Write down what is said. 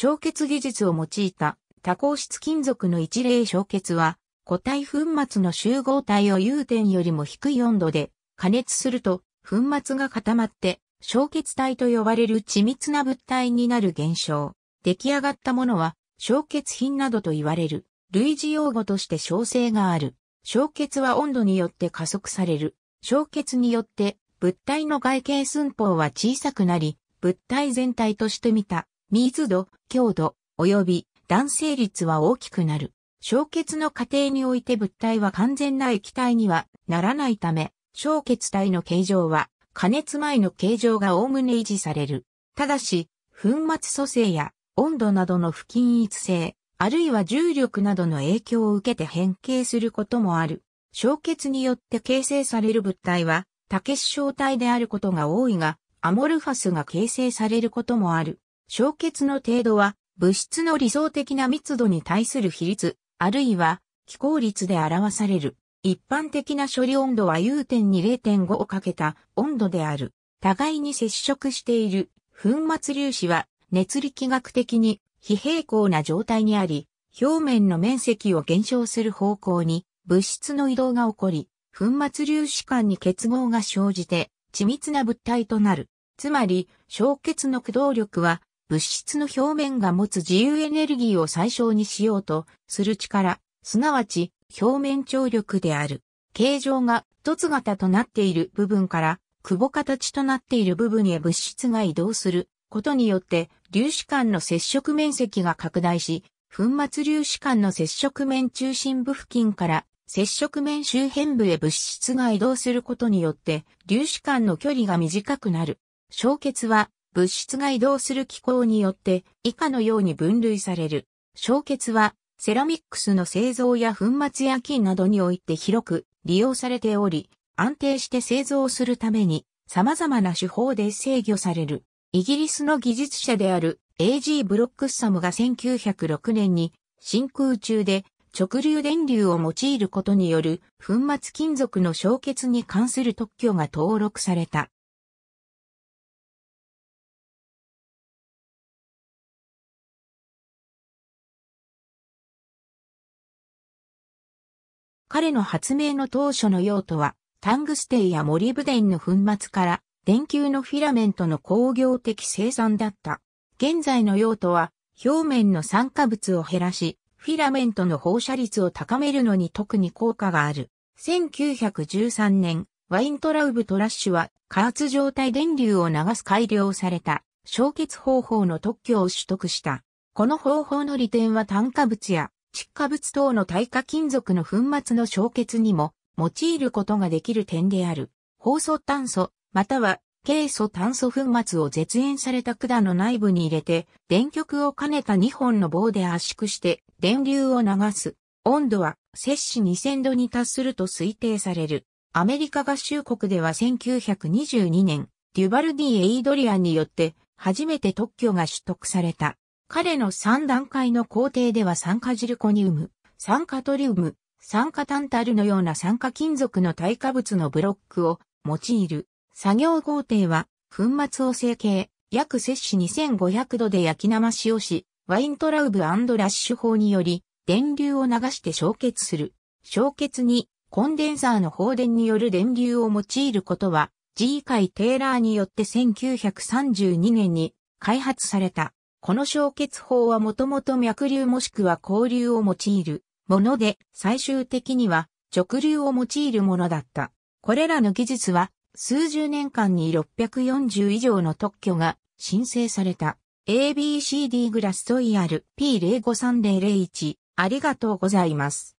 焼結技術を用いた多孔質金属の一例焼結は、固体粉末の集合体を融点よりも低い温度で加熱すると、粉末が固まって焼結体と呼ばれる緻密な物体になる現象。出来上がったものは、焼結品などと言われる。類似用語として焼成がある。焼結は温度によって加速される。焼結によって物体の外形寸法は小さくなり、物体全体として見た密度、強度、及び弾性率は大きくなる。焼結の過程において物体は完全な液体にはならないため、焼結体の形状は加熱前の形状が概ね維持される。ただし、粉末組成や温度などの不均一性、あるいは重力などの影響を受けて変形することもある。焼結によって形成される物体は、多結晶体であることが多いが、アモルファスが形成されることもある。消結の程度は、物質の理想的な密度に対する比率、あるいは、気候率で表される。一般的な処理温度は融点に0.5をかけた温度である。互いに接触している粉末粒子は熱力学的に非平行な状態にあり、表面の面積を減少する方向に物質の移動が起こり、粉末粒子間に結合が生じて緻密な物体となる。つまり、焼結の駆動力は物質の表面が持つ自由エネルギーを最小にしようとする力、すなわち表面張力である。形状が凸型となっている部分から、窪形となっている部分へ物質が移動することによって、粒子間の接触面積が拡大し、粉末粒子間の接触面中心部付近から接触面周辺部へ物質が移動することによって、粒子間の距離が短くなる。焼結は物質が移動する気候によって以下のように分類される。焼結はセラミックスの製造や粉末や金などにおいて広く利用されており、安定して製造するために様々な手法で制御される。イギリスの技術者である AG ブロックスサムが1906年に真空中で直流電流を用いることによる粉末金属の焼結に関する特許が登録された。彼の発明の当初の用途は、タングステイやモリブデンの粉末から、電球のフィラメントの工業的生産だった。現在の用途は、表面の酸化物を減らし、フィラメントの放射率を高めるのに特に効果がある。1913年、ワイントラウブトラッシュは、加圧状態電流を流す改良された、焼結方法の特許を取得した。この方法の利点は炭化物や窒化物等の耐火金属の粉末の焼結にも用いることができる点である。放素炭素、または、軽素炭素粉末を絶縁された管の内部に入れて、電極を兼ねた2本の棒で圧縮して、電流を流す。温度は、摂氏2000度に達すると推定される。アメリカ合衆国では1922年、デュバルディ・エイドリアンによって、初めて特許が取得された。彼の3段階の工程では酸化ジルコニウム、酸化トリウム、酸化タンタルのような酸化金属の耐化物のブロックを用いる。作業工程は、粉末を成形、約摂氏2500度で焼き生をし、ワイントラウブラッシュ法により、電流を流して焼結する。焼結に、コンデンサーの放電による電流を用いることは、G 回テーラーによって1932年に開発された。この消血法はもともと脈流もしくは交流を用いるもので、最終的には直流を用いるものだった。これらの技術は数十年間に640以上の特許が申請された。ABCD グラストイヤル P053001 ありがとうございます。